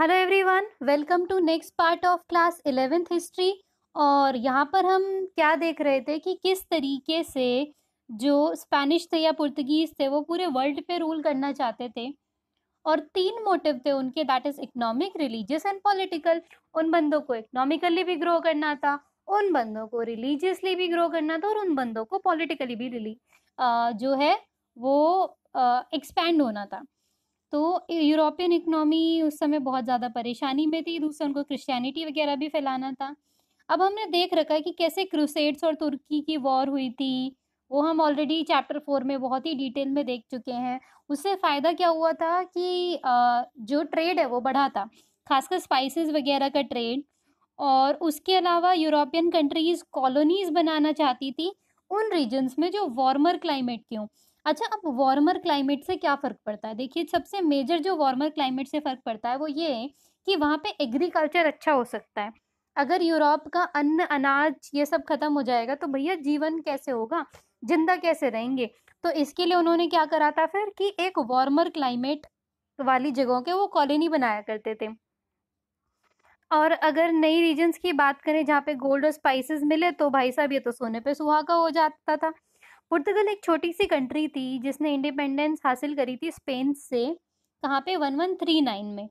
Hello everyone welcome to next part of class eleventh history और यहाँ पर हम क्या देख रहे थे कि किस तरीके से जो स्पेनिश थे या पुर्तगीज थे वो पूरे वर्ल्ड पे रूल करना चाहते थे और तीन मोटिव थे उनके that is economic religious and political उन बंदों को इकोनॉमिकली भी ग्रो करना था उन बंदों को रिलीजियसली भी ग्रो करना था और उन बंदों को पॉलिटिकली भी रिली जो है वो एक्सपेंड होना था तो यूरोपियन इकनॉमी उस समय बहुत ज़्यादा परेशानी में थी दूसरा उनको क्रिश्चियनिटी वगैरह भी फैलाना था अब हमने देख रखा है कि कैसे क्रूसेड्स और तुर्की की वॉर हुई थी वो हम ऑलरेडी चैप्टर फोर में बहुत ही डिटेल में देख चुके हैं उससे फ़ायदा क्या हुआ था कि जो ट्रेड है वो बढ़ा था खासकर स्पाइसेस वगैरह का ट्रेड और उसके अलावा यूरोपियन कंट्रीज़ कॉलोनीज़ बनाना चाहती थी उन रीजन्स में जो वार्मर क्लाइमेट के हों अच्छा अब वार्मर क्लाइमेट से क्या फ़र्क पड़ता है देखिए सबसे मेजर जो वार्मर क्लाइमेट से फ़र्क पड़ता है वो ये कि वहाँ पे एग्रीकल्चर अच्छा हो सकता है अगर यूरोप का अन्न अनाज ये सब ख़त्म हो जाएगा तो भैया जीवन कैसे होगा जिंदा कैसे रहेंगे तो इसके लिए उन्होंने क्या करा था फिर कि एक वार्मर क्लाइमेट वाली जगहों के वो कॉलोनी बनाया करते थे और अगर नई रीजन्स की बात करें जहाँ पे गोल्ड और स्पाइसेस मिले तो भाई साहब ये तो सोने पे सुहागा हो जाता था पुर्तगाल एक छोटी सी कंट्री थी जिसने इंडिपेंडेंस हासिल करी थी स्पेन से कहाँ पे वन वन थ्री नाइन में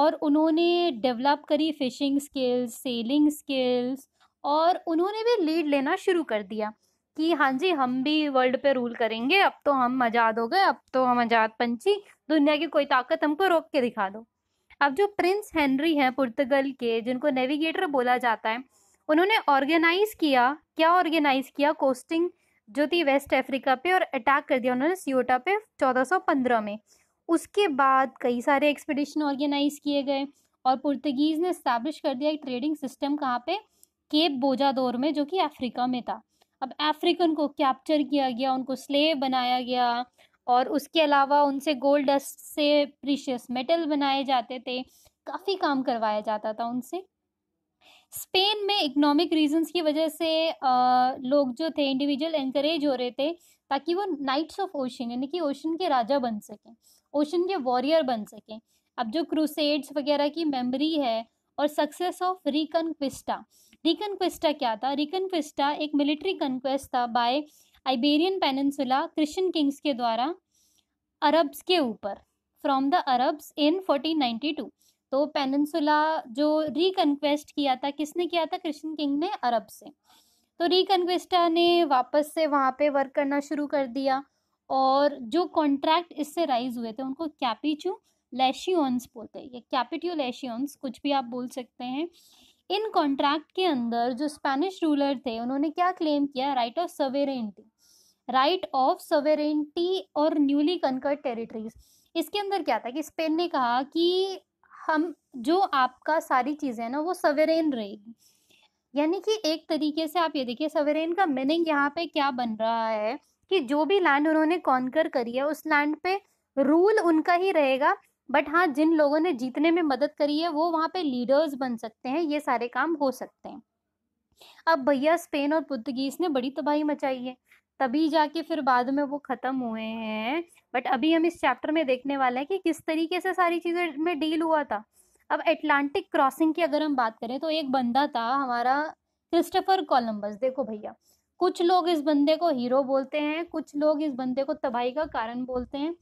और उन्होंने डेवलप करी फिशिंग स्किल्स सेलिंग स्किल्स और उन्होंने भी लीड लेना शुरू कर दिया कि हाँ जी हम भी वर्ल्ड पे रूल करेंगे अब तो हम आज़ाद हो गए अब तो हम आज़ाद पंछी दुनिया की कोई ताकत हमको रोक के दिखा दो अब जो प्रिंस हेनरी हैं पुर्तगाल के जिनको नेविगेटर बोला जाता है उन्होंने ऑर्गेनाइज किया क्या ऑर्गेनाइज किया कोस्टिंग जो थी वेस्ट अफ्रीका पे और अटैक कर दिया उन्होंने सियोटा पे 1415 में उसके बाद कई सारे एक्सपीडिशन ऑर्गेनाइज किए गए और पुर्तगीज़ ने इस्टेब्लिश कर दिया एक ट्रेडिंग सिस्टम कहाँ पे केप बोजा दौर में जो कि अफ्रीका में था अब अफ्रीकन को कैप्चर किया गया उनको स्लेव बनाया गया और उसके अलावा उनसे गोल्ड डस्ट से प्रीशियस मेटल बनाए जाते थे काफ़ी काम करवाया जाता था उनसे स्पेन में इकोनॉमिक रीजंस की वजह से लोग जो थे इंडिविजुअल एनकरेज हो रहे थे ताकि वो नाइट्स ऑफ ओशन यानी कि ओशन के राजा बन सकें ओशन के वॉरियर बन सकें अब जो क्रूसेड्स वगैरह की मेमोरी है और सक्सेस ऑफ रिकनक्विस्टा रिकनक्विस्टा क्या था रिकनक्विस्टा एक मिलिट्री कन्क्वेस्ट था by Iberian peninsula Christian kings के द्वारा अरब्स के ऊपर from the Arabs in to तो पेनसुला जो रिकनक्वेस्ट किया था किसने किया था कृष्ण किंग ने अरब से तो रिकनक्वेस्टा ने वापस से वहाँ पे वर्क करना शुरू कर दिया और जो कॉन्ट्रैक्ट इससे राइज हुए थे उनको कैपिचू लेशियंस बोलते हैं ये कैपिट्यू लेशियंस कुछ भी आप बोल सकते हैं इन कॉन्ट्रैक्ट के अंदर जो स्पेनिश रूलर थे उन्होंने क्या क्लेम किया right of sovereignty right of sovereignty और न्यूली कंकर्ड टेरिटरीज इसके अंदर क्या था कि स्पेन ने कहा कि हम जो आपका सारी चीज़ें है ना वो सवेरेन रहेगी यानी कि एक तरीके से आप ये देखिए सवेरेन का मीनिंग यहाँ पे क्या बन रहा है कि जो भी लैंड उन्होंने कॉन्कर करी है उस लैंड पे रूल उनका ही रहेगा बट हाँ जिन लोगों ने जीतने में मदद करी है वो वहाँ पे लीडर्स बन सकते हैं ये सारे काम हो सकते हैं अब भैया स्पेन और पुर्तगीज ने बड़ी तबाही मचाई है तभी जाके फिर बाद में वो ख़त्म हुए हैं बट अभी हम इस चैप्टर में देखने वाले हैं कि किस तरीके से सारी चीज़ें में डील हुआ था अब एटलांटिक क्रॉसिंग की अगर हम बात करें तो एक बंदा था हमारा क्रिस्टोफर कोलम्बस देखो भैया कुछ लोग इस बंदे को हीरो बोलते हैं कुछ लोग इस बंदे को तबाही का कारण बोलते हैं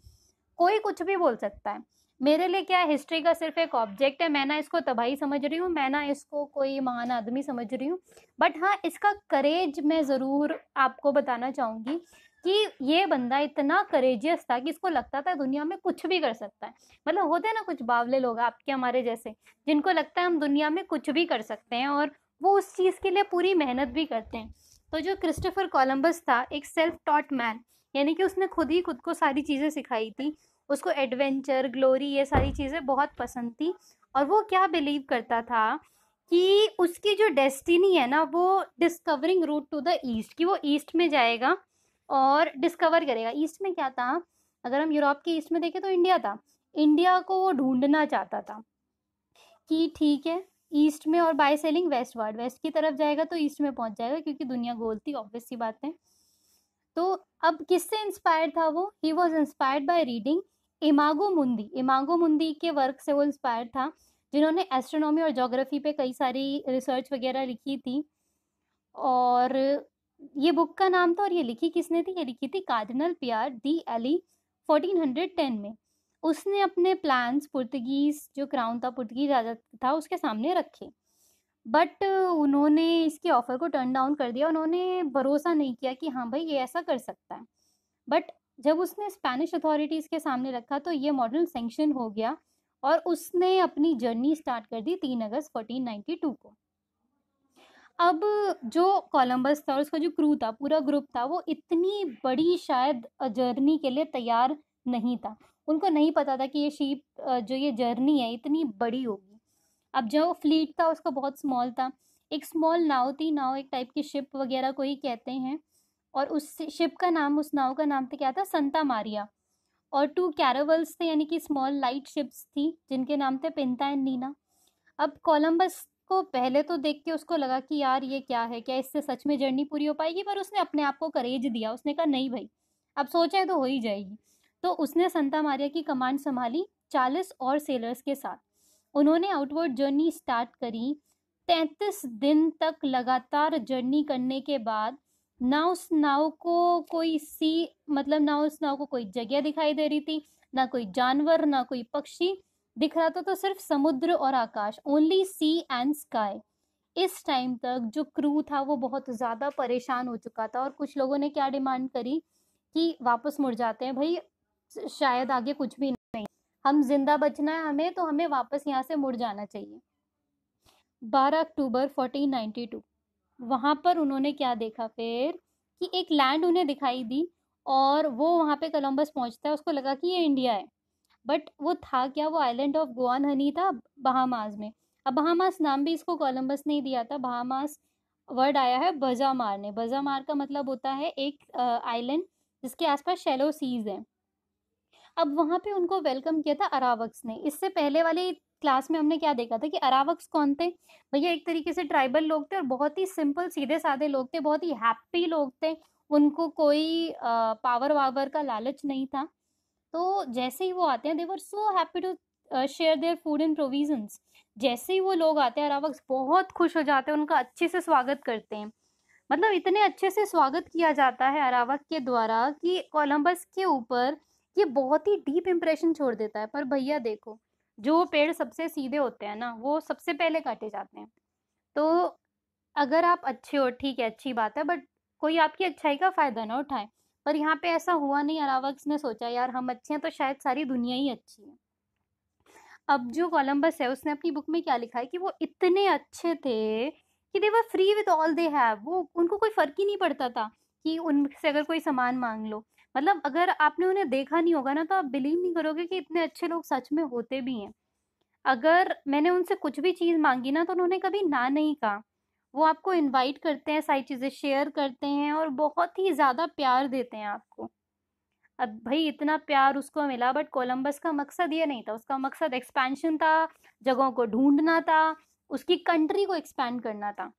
कोई कुछ भी बोल सकता है मेरे लिए क्या हिस्ट्री का सिर्फ एक ऑब्जेक्ट है मैं ना इसको तबाही समझ रही हूँ मैं ना इसको कोई महान आदमी समझ रही हूँ बट हाँ इसका करेज मैं ज़रूर आपको बताना चाहूँगी कि ये बंदा इतना करेजियस था कि इसको लगता था दुनिया में कुछ भी कर सकता है मतलब होते ना कुछ बावले लोग आपके हमारे जैसे जिनको लगता है हम दुनिया में कुछ भी कर सकते हैं और वो उस चीज़ के लिए पूरी मेहनत भी करते हैं तो जो क्रिस्टोफर कोलम्बस था एक सेल्फ टॉट मैन यानी कि उसने खुद ही खुद को सारी चीज़ें सिखाई थी उसको एडवेंचर ग्लोरी ये सारी चीज़ें बहुत पसंद थी और वो क्या बिलीव करता था कि उसकी जो डेस्टिनी है ना वो discovering route to the east कि वो ईस्ट में जाएगा और डिस्कवर करेगा ईस्ट में क्या था अगर हम यूरोप के ईस्ट में देखें तो इंडिया था इंडिया को वो ढूंढना चाहता था कि ठीक है ईस्ट में और by sailing westward west की तरफ जाएगा तो ईस्ट में पहुंच जाएगा क्योंकि दुनिया गोल थी ऑब्वियस सी बात है तो अब किससे इंस्पायर्ड था वो he was inspired by reading Imago Mundi Imago Mundi के वर्क से वो इंस्पायर था जिन्होंने एस्ट्रोनॉमी और जोग्राफी पे कई सारी रिसर्च वगैरह लिखी थी और ये बुक का नाम था और ये लिखी किसने थी ये लिखी थी कार्डिनल पियार डी एली 1410 में उसने अपने प्लान्स पुर्तगीज जो क्राउन था पुर्तगीज राजा था उसके सामने रखे बट उन्होंने इसके ऑफ़र को टर्न डाउन कर दिया उन्होंने भरोसा नहीं किया कि हाँ भाई ये ऐसा कर सकता है बट जब उसने स्पेनिश अथॉरिटीज़ के सामने रखा तो ये मॉडल सेंक्शन हो गया और उसने अपनी जर्नी स्टार्ट कर दी तीन अगस्त टू को अब जो कोलंबस था और उसका जो क्रू था पूरा ग्रुप था वो इतनी बड़ी शायद जर्नी के लिए तैयार नहीं था उनको नहीं पता था कि ये शीप जो ये जर्नी है इतनी बड़ी होगी अब जो फ्लीट था उसका बहुत स्मॉल था एक स्मॉल नाव थी नाव एक टाइप की शिप वगैरह को ही कहते हैं और उस शिप का नाम उस नाव का नाम तो क्या था संता मारिया और टू कैरावल्स थे यानी कि स्मॉल लाइट शिप्स थी जिनके नाम थे पिंता एंड नीना अब कोलंबस को पहले तो देख के उसको लगा कि यार ये क्या है क्या इससे सच में जर्नी पूरी हो पाएगी पर उसने अपने आप को करेज दिया उसने कहा नहीं भाई अब सोचा है तो हो ही जाएगी तो उसने संता मारिया की कमांड संभाली चालीस और सेलर्स के साथ उन्होंने आउटवर्ड जर्नी स्टार्ट करी तैंतीस दिन तक लगातार जर्नी करने के बाद ना उस नाव को कोई सी मतलब ना उस नाव को कोई जगह दिखाई दे रही थी ना कोई जानवर ना कोई पक्षी दिख रहा था तो सिर्फ समुद्र और आकाश ओनली सी एंड स्काई इस टाइम तक जो क्रू था वो बहुत ज़्यादा परेशान हो चुका था और कुछ लोगों ने क्या डिमांड करी कि वापस मुड़ जाते हैं भाई शायद आगे कुछ भी नहीं हम जिंदा बचना है हमें तो हमें वापस यहाँ से मुड़ जाना चाहिए 12 अक्टूबर 1492 वहाँ पर उन्होंने क्या देखा फिर कि एक लैंड उन्हें दिखाई दी और वो वहाँ पे कोलंबस पहुँचता है उसको लगा कि ये इंडिया है बट वो था क्या वो आइलैंड ऑफ गोवान हनी था बहामास में अब बहामास नाम भी इसको कोलम्बस ने दिया था बहामास वर्ड आया है बजामार ने बजामार का मतलब होता है एक आइलैंड जिसके आसपास शेलो सीज हैं अब वहाँ पे उनको वेलकम किया था अरावक्स ने इससे पहले वाले क्लास में हमने क्या देखा था कि अरावक्स कौन थे भैया एक तरीके से ट्राइबल लोग थे और बहुत ही सिंपल सीधे साधे लोग थे बहुत ही हैप्पी लोग थे उनको कोई आ, पावर वावर का लालच नहीं था तो जैसे ही वो आते हैं they were so happy to share their food and provisions जैसे ही वो लोग आते हैं अरावक्स बहुत खुश हो जाते हैं उनका अच्छे से स्वागत करते हैं मतलब इतने अच्छे से स्वागत किया जाता है अरावक के द्वारा कि कोलंबस के ऊपर ये बहुत ही डीप इम्प्रेशन छोड़ देता है पर भैया देखो जो पेड़ सबसे सीधे होते हैं ना वो सबसे पहले काटे जाते हैं तो अगर आप अच्छे हो ठीक है अच्छी बात है बट कोई आपकी अच्छाई का फ़ायदा ना उठाए पर यहाँ पे ऐसा हुआ नहीं अरावक्स ने सोचा यार हम अच्छे हैं तो शायद सारी दुनिया ही अच्छी है अब जो कोलम्बस है उसने अपनी बुक में क्या लिखा है कि वो इतने अच्छे थे कि they were free with all they have वो उनको कोई फ़र्क ही नहीं पड़ता था कि उनसे अगर कोई सामान मांग लो मतलब अगर आपने उन्हें देखा नहीं होगा ना तो आप बिलीव नहीं करोगे कि इतने अच्छे लोग सच में होते भी हैं अगर मैंने उनसे कुछ भी चीज़ मांगी ना तो उन्होंने कभी ना नहीं कहा वो आपको इनवाइट करते हैं सारी चीज़ें शेयर करते हैं और बहुत ही ज़्यादा प्यार देते हैं आपको अब भाई इतना प्यार उसको मिला बट कोलंबस का मकसद ये नहीं था उसका मकसद एक्सपेंशन था जगहों को ढूंढना था उसकी कंट्री को एक्सपेंड करना था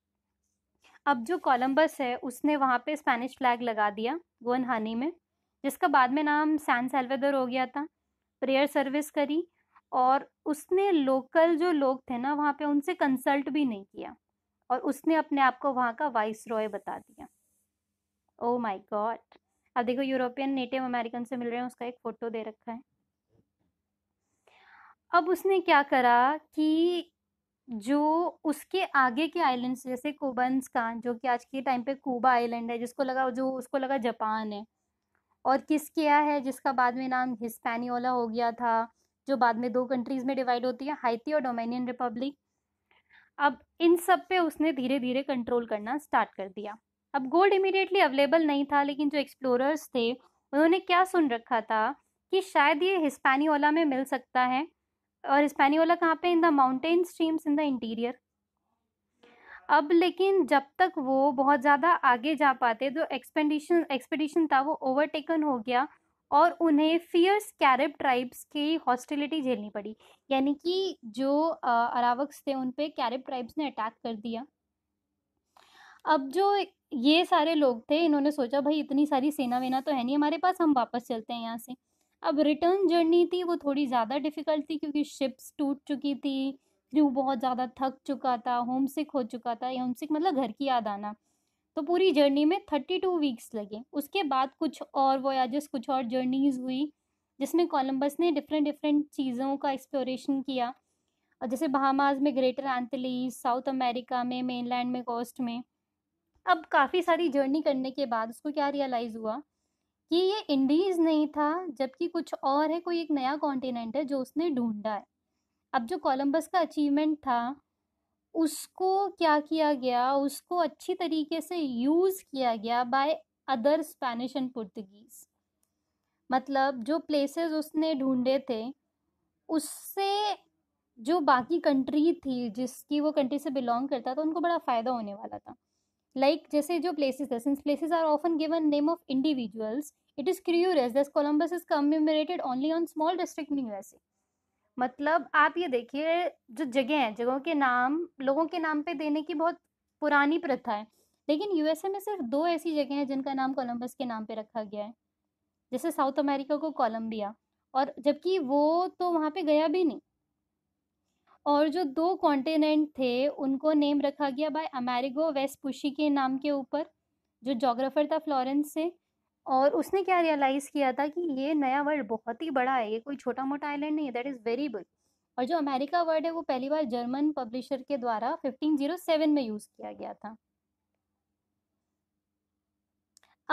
अब जो कोलंबस है उसने वहाँ पे स्पेनिश फ्लैग लगा दिया गोनहानी में जिसका बाद में नाम सैन सेल्वेदर हो गया था प्रेयर सर्विस करी और उसने लोकल जो लोग थे ना वहाँ पे उनसे कंसल्ट भी नहीं किया और उसने अपने आप को वहाँ का वाइस रॉय बता दिया ओ माई गॉड अब देखो यूरोपियन नेटिव अमेरिकन से मिल रहे हैं उसका एक फ़ोटो दे रखा है अब उसने क्या करा कि जो उसके आगे के आइलैंड्स जैसे कोबंस का जो कि आज के टाइम पे कूबा आइलैंड है जिसको लगा जो उसको लगा जापान है और किस किया है जिसका बाद में नाम हिस्पैनियोला हो गया था जो बाद में दो कंट्रीज में डिवाइड होती है हाइती और डोमिनियन रिपब्लिक अब इन सब पे उसने धीरे धीरे कंट्रोल करना स्टार्ट कर दिया अब गोल्ड इमीडिएटली अवेलेबल नहीं था लेकिन जो एक्सप्लोरर्स थे उन्होंने क्या सुन रखा था कि शायद ये हिस्पैनियोला में मिल सकता है और हिस्पैनियोला कहाँ पे in the mountain streams in the interior अब लेकिन जब तक वो बहुत ज़्यादा आगे जा पाते तो एक्सपेंडिशन एक्सपेडिशन था वो ओवरटेकन हो गया और उन्हें फियर्स कैरब ट्राइब्स की हॉस्टिलिटी झेलनी पड़ी यानी कि जो अरावक्स थे उन पर कैरब ट्राइब्स ने अटैक कर दिया अब जो ये सारे लोग थे इन्होंने सोचा भाई इतनी सारी सेना वेना तो है नहीं हमारे पास हम वापस चलते हैं यहाँ से अब रिटर्न जर्नी थी वो थोड़ी ज़्यादा डिफ़िकल्ट थी क्योंकि शिप्स टूट चुकी थी क्रू बहुत ज़्यादा थक चुका था होमसिक हो चुका था होमसिक मतलब घर की याद आना तो पूरी जर्नी में थर्टी टू वीक्स लगे उसके बाद कुछ और वोयाजेस कुछ और जर्नीज हुई जिसमें कोलम्बस ने डिफरेंट डिफरेंट चीज़ों का एक्सप्लोरेशन किया और जैसे बहामाज में ग्रेटर एंथलीज साउथ अमेरिका में मेनलैंड में कोस्ट में अब काफ़ी सारी जर्नी करने के बाद उसको क्या रियलाइज़ हुआ कि ये इंडीज़ नहीं था जबकि कुछ और है कोई एक नया कॉन्टिनेंट है जो उसने ढूंढा है अब जो कोलम्बस का अचीवमेंट था उसको क्या किया गया उसको अच्छी तरीके से यूज़ किया गया by other Spanish and Portuguese मतलब जो प्लेसेस उसने ढूंढे थे उससे जो बाकी कंट्री थी जिसकी वो कंट्री से बिलोंग करता था उनको बड़ा फ़ायदा होने वाला था लाइक like, जैसे जो प्लेसेस है since places are often given name of individuals it is curious that Columbus is commemorated only on small district in USA मतलब आप ये देखिए जो जगह हैं जगहों के नाम लोगों के नाम पे देने की बहुत पुरानी प्रथा है लेकिन यूएसए में सिर्फ दो ऐसी जगह हैं जिनका नाम कोलंबस के नाम पे रखा गया है जैसे साउथ अमेरिका को कोलंबिया और जबकि वो तो वहाँ पे गया भी नहीं और जो दो कॉन्टिनेंट थे उनको नेम रखा गया बाय अमेरिगो वेस्पुशी के नाम के ऊपर जो जोग्राफर था फ्लोरेंस से और उसने क्या रियलाइज़ किया था कि ये नया वर्ल्ड बहुत ही बड़ा है ये कोई छोटा मोटा आइलैंड नहीं है दैट इज़ वेरी बिग और जो अमेरिका वर्ड है वो पहली बार जर्मन पब्लिशर के द्वारा 1507 में यूज़ किया गया था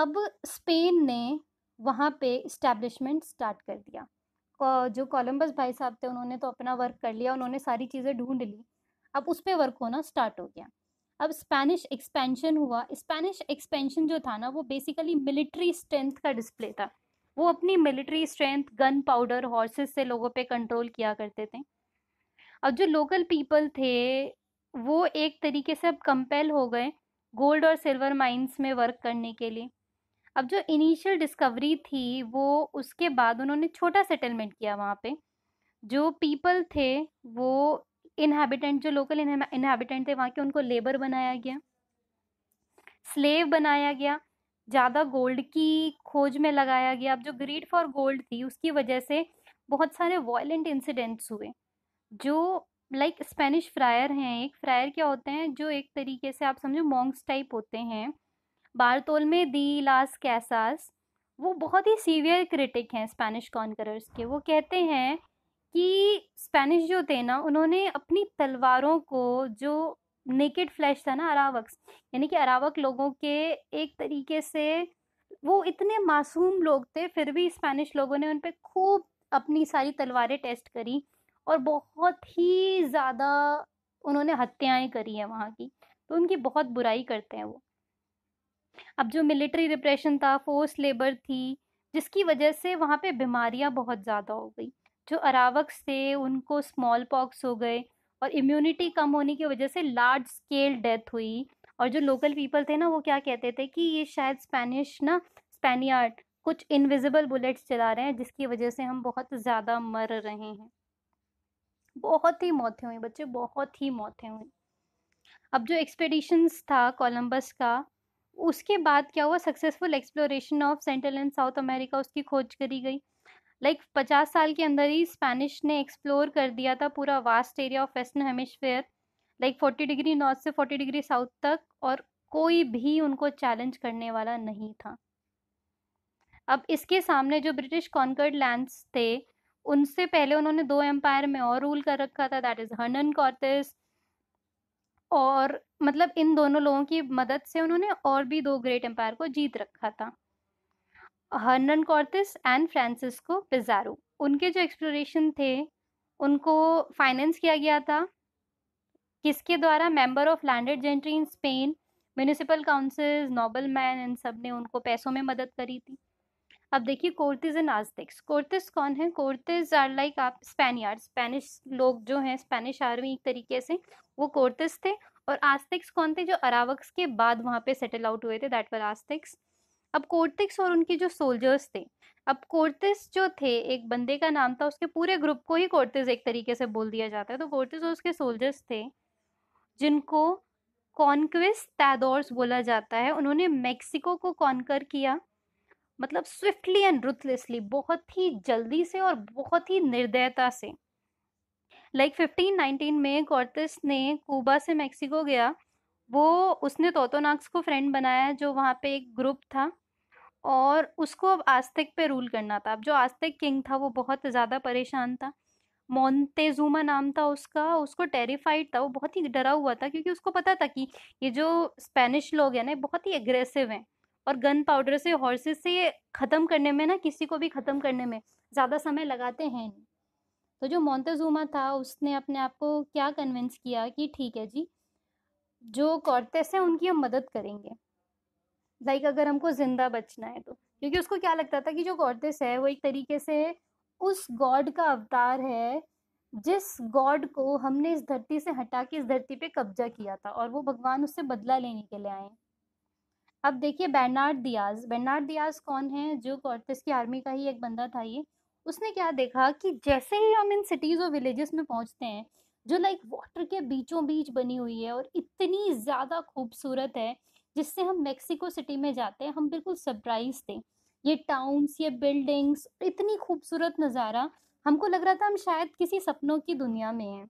अब स्पेन ने वहाँ पे इस्टेब्लिशमेंट स्टार्ट कर दिया जो कोलम्बस भाई साहब थे उन्होंने तो अपना वर्क कर लिया उन्होंने सारी चीज़ें ढूंढ ली अब उस पर वर्क होना स्टार्ट हो गया अब स्पेनिश एक्सपेंशन हुआ स्पेनिश एक्सपेंशन जो था ना वो बेसिकली मिलिट्री स्ट्रेंथ का डिस्प्ले था वो अपनी military strength gunpowder horses से लोगों पे कंट्रोल किया करते थे अब जो लोकल पीपल थे वो एक तरीके से अब कंपेल हो गए गोल्ड और सिल्वर माइंस में वर्क करने के लिए अब जो इनिशियल डिस्कवरी थी वो उसके बाद उन्होंने छोटा सेटलमेंट किया वहाँ पे जो पीपल थे वो इनहेबिटेंट जो लोकल इनहेबिटेंट थे वहाँ के उनको लेबर बनाया गया स्लेव बनाया गया ज़्यादा गोल्ड की खोज में लगाया गया अब जो ग्रीड फॉर गोल्ड थी उसकी वजह से बहुत सारे वॉयलेंट इंसिडेंट्स हुए जो लाइक स्पेनिश फ्रायर हैं एक फ्रायर क्या होते हैं जो एक तरीके से आप समझो मॉन्ग्स टाइप होते हैं बारतोल में दी लास कैसास वो बहुत ही सीवियर क्रिटिक हैं स्पेनिश कॉन्करर्स के वो कहते हैं कि स्पेनिश जो थे ना उन्होंने अपनी तलवारों को जो नेकेड फ्लैश था ना अरावक यानी कि अरावक लोगों के एक तरीके से वो इतने मासूम लोग थे फिर भी स्पेनिश लोगों ने उन पर खूब अपनी सारी तलवारें टेस्ट करी और बहुत ही ज़्यादा उन्होंने हत्याएं करी हैं वहाँ की तो उनकी बहुत बुराई करते हैं वो अब जो मिलिट्री रिप्रेशन था फोर्स लेबर थी जिसकी वजह से वहाँ पे बीमारियाँ बहुत ज़्यादा हो गई जो अरावक्स थे उनको स्मॉल पॉक्स हो गए और इम्यूनिटी कम होने की वजह से लार्ज स्केल डेथ हुई और जो लोकल पीपल थे ना वो क्या कहते थे कि ये शायद स्पेनिश ना स्पेनियार्ड कुछ इनविजिबल बुलेट्स चला रहे हैं जिसकी वजह से हम बहुत ज़्यादा मर रहे हैं बहुत ही मौतें हुई बच्चे बहुत ही मौतें हुई अब जो एक्सपेडिशंस था कोलंबस का उसके बाद क्या हुआ successful exploration of central and South America उसकी खोज करी गई लाइक like, पचास साल के अंदर ही स्पेनिश ने एक्सप्लोर कर दिया था पूरा vast area of western hemisphere like forty degree north से फोर्टी डिग्री साउथ तक और कोई भी उनको चैलेंज करने वाला नहीं था अब इसके सामने जो ब्रिटिश कॉन्कर्ड लैंड्स थे उनसे पहले उन्होंने दो एम्पायर में और रूल कर रखा था दैट इज़ हर्न कॉर्टिस और मतलब इन दोनों लोगों की मदद से उन्होंने और भी दो ग्रेट एम्पायर को जीत रखा था Hernan Cortes and Francisco Pizarro उनके जो एक्सप्लोरेशन थे उनको फाइनेंस किया गया था किसके द्वारा member of landed gentry in Spain municipal councils noble man in सब ने उनको पैसों में मदद करी थी अब देखिए कोर्टिस एंड आजतिक्स कोर्तिस कौन है कोर्तिस आर लाइक आप स्पेनियार्ड स्पेनिश लोग जो हैं स्पेनिश आर्मी एक तरीके से वो कोर्तिस थे और आस्तिक्स कौन थे जो अरावक्स के बाद वहाँ पे सेटल आउट हुए थे दैट वर आस्तिक्स अब कोर्टिक्स और उनकी जो सोल्जर्स थे अब कोर्टिस जो थे एक बंदे का नाम था उसके पूरे ग्रुप को ही कोर्टिस एक तरीके से बोल दिया जाता है तो कोर्टिस और उसके सोल्जर्स थे जिनको कॉन्क्विस तैदोर्स बोला जाता है उन्होंने मेक्सिको को कॉन्कर किया मतलब स्विफ्टली एंड रुथलेसली बहुत ही जल्दी से और बहुत ही निर्दयता से लाइक फिफ्टीन नाइनटीन में कॉर्तिस ने कूबा से मेक्सिको गया वो उसने तोतोनाक्स को फ्रेंड बनाया जो वहाँ पे एक ग्रुप था और उसको अब आस्तिक पे रूल करना था अब जो आस्तिक किंग था वो बहुत ज़्यादा परेशान था मोन्तेजुमा नाम था उसका उसको टेरिफाइड था वो बहुत ही डरा हुआ था क्योंकि उसको पता था कि ये जो स्पेनिश लोग हैं ना बहुत ही एग्रेसिव हैं और गन पाउडर से हॉर्सेस से ख़त्म करने में ना किसी को भी ख़त्म करने में ज़्यादा समय लगाते हैं नहीं तो जो मोन्तेजुमा था उसने अपने आप को क्या कन्विंस किया कि ठीक है जी जो कॉर्तेस हैं उनकी हम मदद करेंगे लाइक अगर हमको जिंदा बचना है तो क्योंकि उसको क्या लगता था कि जो गॉडेस है वो एक तरीके से उस गॉड का अवतार है जिस गॉड को हमने इस धरती से हटा के इस धरती पे कब्जा किया था और वो भगवान उससे बदला लेने के लिए आए अब देखिए बैनार्ड दियाज बैनार्ड दियाज कौन है जो कॉर्टेस की आर्मी का ही एक बंदा था ये उसने क्या देखा कि जैसे ही हम इन सिटीज़ और विलेजेस में पहुंचते हैं जो लाइक वाटर के बीचों बीच बनी हुई है और इतनी ज़्यादा खूबसूरत है जिससे हम मेक्सिको सिटी में जाते हैं हम बिल्कुल सरप्राइज थे ये टाउन्स ये बिल्डिंग्स इतनी खूबसूरत नज़ारा हमको लग रहा था हम शायद किसी सपनों की दुनिया में हैं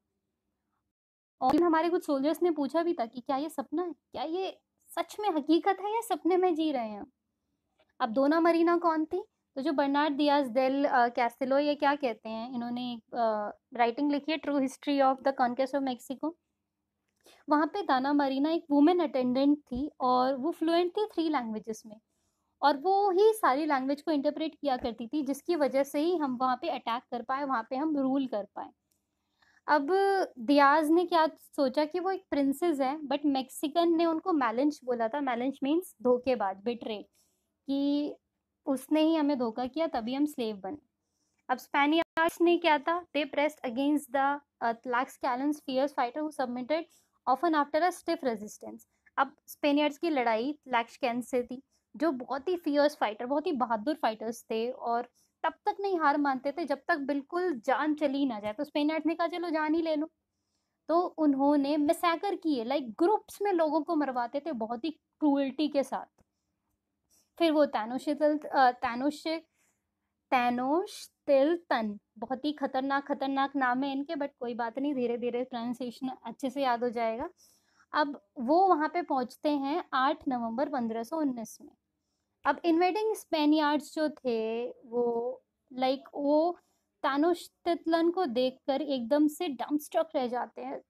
और हमारे कुछ सोल्जर्स ने पूछा भी था कि क्या ये सपना है क्या ये सच में हकीकत है या सपने में जी रहे हैं अब दोना मरीना कौन थी तो जो बर्नार्ड दियाज डेल कैसेलो ये क्या कहते हैं इन्होंने एक राइटिंग लिखी है true history of the conquest of Mexico वहाँ पे दाना मरीना एक वुमेन अटेंडेंट थी और वो फ्लुएंट थी थ्री लैंग्वेजेस में और वो ही सारी लैंग्वेज को इंटरप्रेट किया करती थी जिसकी वजह से ही हम वहाँ पे अटैक कर पाए वहाँ पे हम रूल कर पाए अब दियाज ने क्या सोचा कि वो एक प्रिंसेस है बट मैक्सिकन ने उनको मैलेंच बोला था मैलेंच मीन्स धोखेबाज बिटरे कि उसने ही हमें धोखा किया तभी हम स्लेव बने अब स्पेनियर्स ने क्या था दे प्रेस्ड अगेंस्ट द लाक्स fierce fighter who submitted often after a stiff resistance अब स्पेनियर्स की लड़ाई tlachkan से थी जो बहुत ही फियर्स फाइटर बहुत ही बहादुर फाइटर्स थे और तब तक नहीं हार मानते थे जब तक बिल्कुल जान चली ना जाए तो स्पेनियर्स ने कहा चलो जान ही ले लो तो उन्होंने मिसैकर किए लाइक ग्रुप्स में लोगों को मरवाते थे बहुत ही क्रूअल्टी के साथ फिर वो तानुशे तल तैनोश तन बहुत ही खतरनाक खतरनाक नाम है इनके बट कोई बात नहीं धीरे धीरे ट्रांसलेशन अच्छे से याद हो जाएगा अब वो वहाँ पे पहुँचते हैं आठ नवंबर पंद्रह उन्नीस में अब इन्वेडिंग स्पेनियार्ड्स जो थे वो लाइक वो तानुश तितलन को देखकर एकदम से डम्पस्ट्रक रह जाते हैं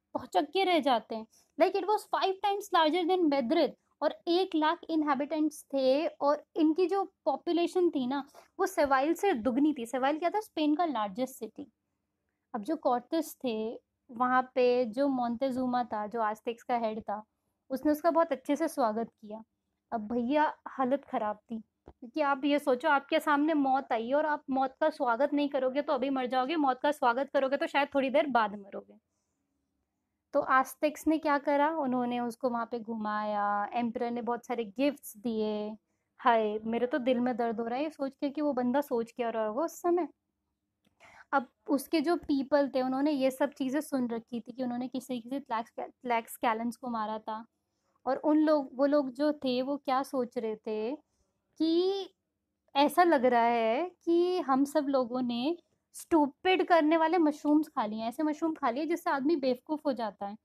के रह जाते हैं like it was five times larger than बेदरिद और एक लाख इनहेबिटेंट्स थे और इनकी जो पॉपुलेशन थी ना वो सेवाइल से दुगनी थी सेवाइल क्या था स्पेन का लार्जेस्ट सिटी अब जो कॉर्टस थे वहाँ पे जो मोन्तेजुमा था जो आस्तिक्स का हेड था उसने उसका बहुत अच्छे से स्वागत किया अब भैया हालत ख़राब थी क्योंकि आप ये सोचो आपके सामने मौत आई और आप मौत का स्वागत नहीं करोगे तो अभी मर जाओगे मौत का स्वागत करोगे तो शायद थोड़ी देर बाद मरोगे तो आस्तिक्स ने क्या करा उन्होंने उसको वहाँ पे घुमाया एम्पर ने बहुत सारे गिफ्ट्स दिए हाय मेरे तो दिल में दर्द हो रहा है ये सोच के कि वो बंदा सोच क्या रहा होगा उस समय अब उसके जो पीपल थे उन्होंने ये सब चीज़ें सुन रखी थी कि उन्होंने किसी किसी लैक्स लैक्स कैलेंस को मारा था और उन लोग वो लोग जो थे वो क्या सोच रहे थे कि ऐसा लग रहा है कि हम सब लोगों ने स्टूपिड करने वाले मशरूम्स खा लिए ऐसे मशरूम खा लिए जिससे आदमी बेवकूफ़ हो जाता है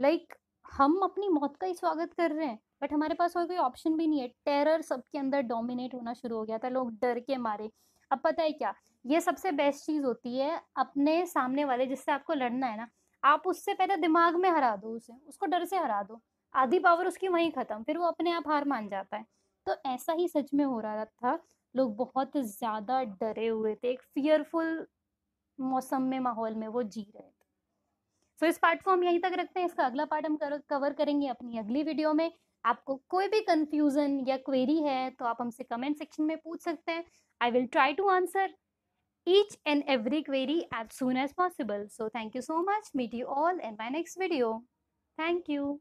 लाइक like, हम अपनी मौत का ही स्वागत कर रहे हैं बट हमारे पास और कोई ऑप्शन भी नहीं है टेरर सबके अंदर डोमिनेट होना शुरू हो गया था लोग डर के मारे अब पता है क्या ये सबसे बेस्ट चीज़ होती है अपने सामने वाले जिससे आपको लड़ना है ना आप उससे पहले दिमाग में हरा दो उसे उसको डर से हरा दो आधी पावर उसकी वहीं ख़त्म फिर वो अपने आप हार मान जाता है तो ऐसा ही सच में हो रहा था लोग बहुत ज़्यादा डरे हुए थे एक फियरफुल मौसम में माहौल में वो जी रहे थे सो so, इस पार्ट को हम यहीं तक रखते हैं इसका अगला पार्ट हम कर, कवर करेंगे अपनी अगली वीडियो में आपको कोई भी कंफ्यूजन या क्वेरी है तो आप हमसे कमेंट सेक्शन में पूछ सकते हैं I will try to answer each and every query as soon as possible. So thank you so much. Meet you all in my next video. Thank you.